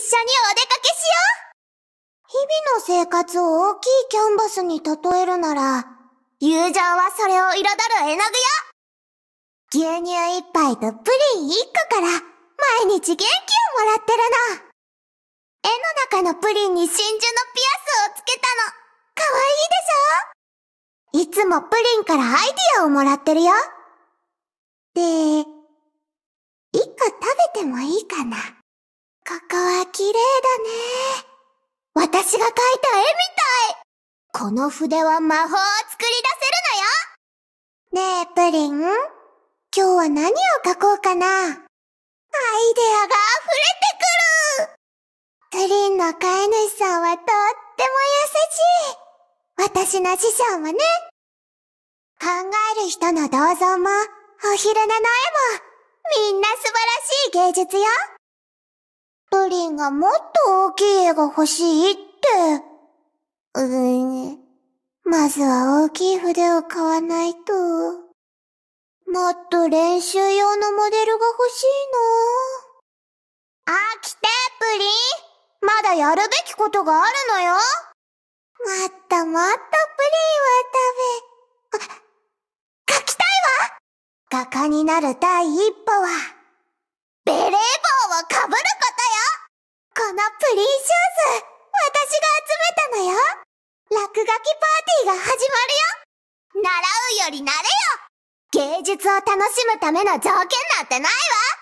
緒にお出かけしよう日々の生活を大きいキャンバスに例えるなら、友情はそれを彩る絵の具よ牛乳一杯とプリン一個から毎日元気をもらってるの絵の中のプリンに真珠のピアスをつけたの。かわいいでしょいつもプリンからアイディアをもらってるよ。で、一個食べてもいいかなここは綺麗だね。私が描いた絵みたいこの筆は魔法を作り出せるのよねえ、プリン今日は何を描こうかなアイデアが溢れてくるプリンの飼い主さんはとっても優しい私の師匠もね考える人の銅像も、お昼寝の絵も、みんな素晴らしい芸術よプリンがもっと大きい絵が欲しいって。うーん。まずは大きい筆を買わないと。もっと練習用のモデルが欲しいな。あ、来て、プリンまだやるべきことがあるのよもっともっとプリンを食べ、書きたいわ画家になる第一歩は、ベレー帽をかぶることプリンシューズ私が集めたのよ落書きパーティーが始まるよ習うより慣れよ芸術を楽しむための条件なんてないわ